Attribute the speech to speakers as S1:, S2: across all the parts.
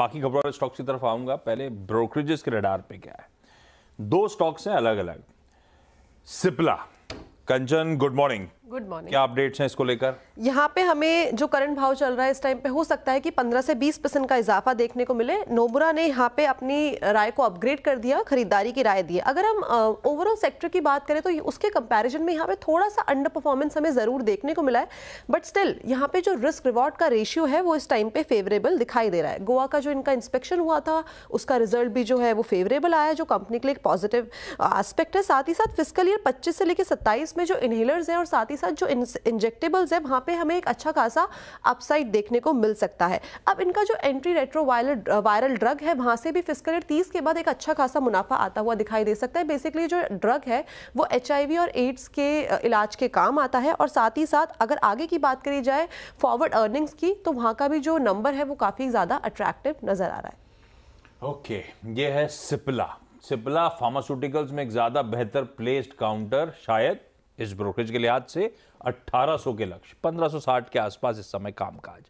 S1: बाकी घबराहट स्टॉक्स की तरफ आऊंगा पहले ब्रोकरेजेस के रडार पे क्या है दो स्टॉक्स हैं अलग अलग Cipla Kanchan good morning good morning क्या अपडेट्स हैं इसको लेकर
S2: यहाँ पे हमें जो करंट भाव चल रहा है इस टाइम पे हो सकता है कि 15 से 20 परसेंट का इजाफा देखने को मिले नोबुरा ने यहाँ पे अपनी राय को अपग्रेड कर दिया खरीदारी की राय दी अगर हम ओवरऑल सेक्टर की बात करें तो उसके कंपेरिजन में यहाँ पे थोड़ा सा अंडर परफॉर्मेंस हमें ज़रूर देखने को मिला है बट स्टिल यहाँ पे जो रिस्क रिवॉर्ड का रेशियो है वो इस टाइम पे फेवरेबल दिखाई दे रहा है गोवा का जो इनका इंस्पेक्शन हुआ था उसका रिजल्ट भी जो है वो फेवरेबल आया जो कंपनी के लिए पॉजिटिव एस्पेक्ट है साथ ही साथ फिजिकल ईयर पच्चीस से लेकर सत्ताईस में जो इनहेलर्स हैं और साथ ही साथ जो इंजेक्टेबल्स है वहाँ पे हमें एक अच्छा खासा अपसाइड देखने को मिल सकता है अब इनका जो एंट्री रेट्रो वायरल ड्रग है वहाँ से भी फिजिकल ईयर तीस के बाद एक अच्छा खासा मुनाफा आता हुआ दिखाई दे सकता है बेसिकली जो ड्रग है वो एच और एड्स के इलाज के काम आता है और साथ ही साथ अगर आगे की बात करी जाए फॉरवर्ड अर्निंग्स की तो वहाँ का भी जो नंबर है वो काफ़ी ज़्यादा अट्रैक्टिव नज़र आ रहा है
S1: ओके okay, ये है सिपला सिपला फार्मास्यूटिकल्स में एक ज़्यादा बेहतर प्लेस्ड काउंटर शायद इस ब्रोकरेज के लिहाज से 1800 के लक्ष्य 1560 के आसपास इस समय कामकाज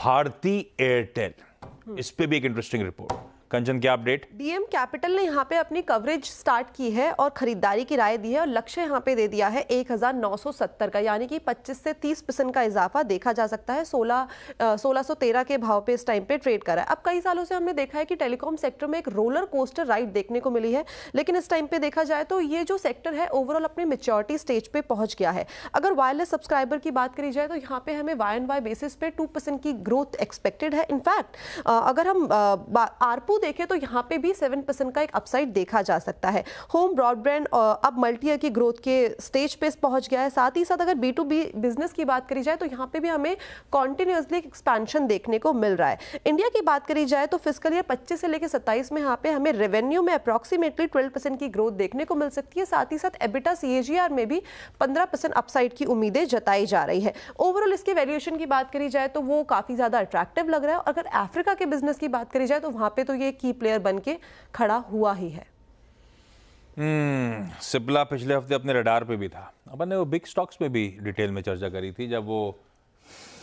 S1: भारती एयरटेल इस पे भी एक इंटरेस्टिंग रिपोर्ट कंचन क्या अपडेट
S2: डीएम कैपिटल ने यहाँ पे अपनी कवरेज स्टार्ट की है और खरीदारी की राय दी है और लक्ष्य यहाँ पे दे दिया है 1970 का यानी कि 25 से 30 परसेंट का इजाफा देखा जा सकता है 16 1613 के भाव पे इस टाइम पे ट्रेड रहा है अब कई सालों से हमने देखा है कि टेलीकॉम सेक्टर में एक रोलर कोस्टर राइड देखने को मिली है लेकिन इस टाइम पे देखा जाए तो ये जो सेक्टर है ओवरऑल अपने मेच्योरिटी स्टेज पे पहुंच गया है अगर वायरलेस सब्सक्राइबर की बात करी जाए तो यहाँ पे हमें वाई एंड वाई बेसिस पे टू की ग्रोथ एक्सपेक्टेड है इनफैक्ट अगर हम आरपू देखें तो यहाँ पे भी सेवन परसेंट का एक अपसाइड देखा जा सकता है होम ब्रॉडबैंड अब मल्टी की ग्रोथ के स्टेज पे पहुँच गया है साथ ही साथ अगर बी टू बी बिजनेस की बात करी जाए तो यहाँ पे भी हमें कॉन्टिन्यूसली एक्सपेंशन देखने को मिल रहा है इंडिया की बात करी जाए तो फिजिकल ईयर पच्चीस से लेकर सत्ताईस में यहाँ पे हमें रेवेन्यू में अप्रॉक्सीमेटली ट्वेल्व परसेंट की ग्रोथ देखने को मिल सकती है साथ ही साथ एबिटा सी में भी पंद्रह परसेंट अपसाइड की उम्मीदें जताई जा रही है ओवरऑल इसके वैल्यूएशन की बात करी जाए तो वो काफ़ी ज़्यादा अट्रैक्टिव लग रहा है अगर अफ्रीका के बिजनेस की बात करी जाए तो वहाँ पे तो ये लिए की प्लेयर बन के खड़ा हुआ ही है
S1: हम्म, सिबला पिछले हफ्ते अपने रडार पे भी था अपन ने वो बिग स्टॉक्स पे भी डिटेल में चर्चा करी थी जब वो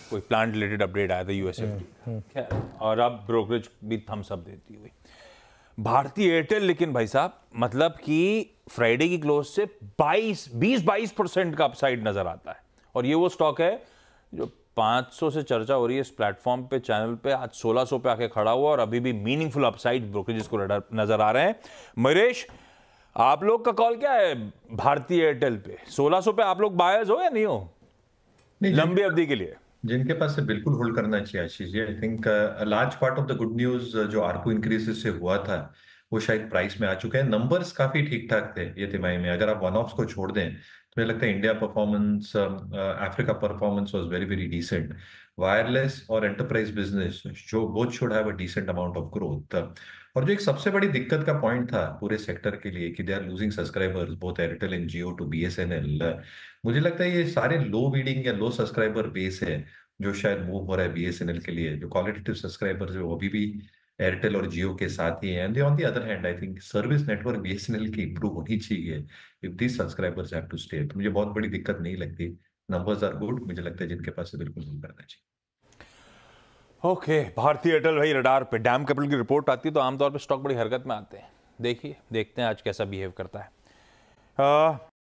S1: कोई प्लांट रिलेटेड अपडेट आया था हम्म, हम्म। यूएसएफ और अब ब्रोकरेज भी थम्स अप देती हुई भारतीय एयरटेल लेकिन भाई साहब मतलब कि फ्राइडे की क्लोज से 22 20 22 परसेंट का अपसाइड नजर आता है और ये वो स्टॉक है जो 500 से चर्चा हो रही है इस प्लेटफॉर्म पे चैनल पे आज 1600 पे आके खड़ा हुआ और अभी भी मीनिंगफुल अपसाइड ब्रोकरेजेस को नजर आ रहे हैं मरेश आप लोग का कॉल क्या है भारतीय एयरटेल पे 1600 पे आप लोग बायर्स हो या नहीं हो
S3: लंबी अवधि के लिए जिनके पास से बिल्कुल होल्ड करना चाहिए Ashish ji I think large part of the good news जो आरपू इंक्रीज से हुआ था वो शायद प्राइस में आ चुके हैं नंबर्स काफी ठीक ठाक थे ये तिमाही में अगर आप वन ऑफ्स को छोड़ दें तो मुझे लगता है India performance Africa performance was very very decent wireless और एंटरप्राइज बिजनेस जो both should have a decent amount of growth और जो एक सबसे बड़ी दिक्कत का पॉइंट था पूरे सेक्टर के लिए कि they are losing subscribers both Airtel and Jio to B S N L मुझे लगता है ये सारे लो बीडिंग या लो सब्सक्राइबर बेस है जो शायद मूव हो रहा है बी एस एन एल के लिए जो क्वालिटेटिव सब्सक्राइबर्स है वो अभी भी एयरटेल और जियो के साथ ही and on the other hand I think service network B S N L की इंप्रूव होनी चाहिए if these subscribers have to stay तो मुझे बहुत बड़ी दिक्कत नहीं लगती नंबर्स आर गुड मुझे लगता है जिनके पास बिल्कुल नहीं करना चाहिए
S1: ओके okay, भारतीय एयरटेल भाई रडार पे डैम कैपिटल की रिपोर्ट आती है तो आमतौर पर स्टॉक बड़ी हरकत में आते हैं देखिए देखते हैं आज कैसा बिहेव करता है आ,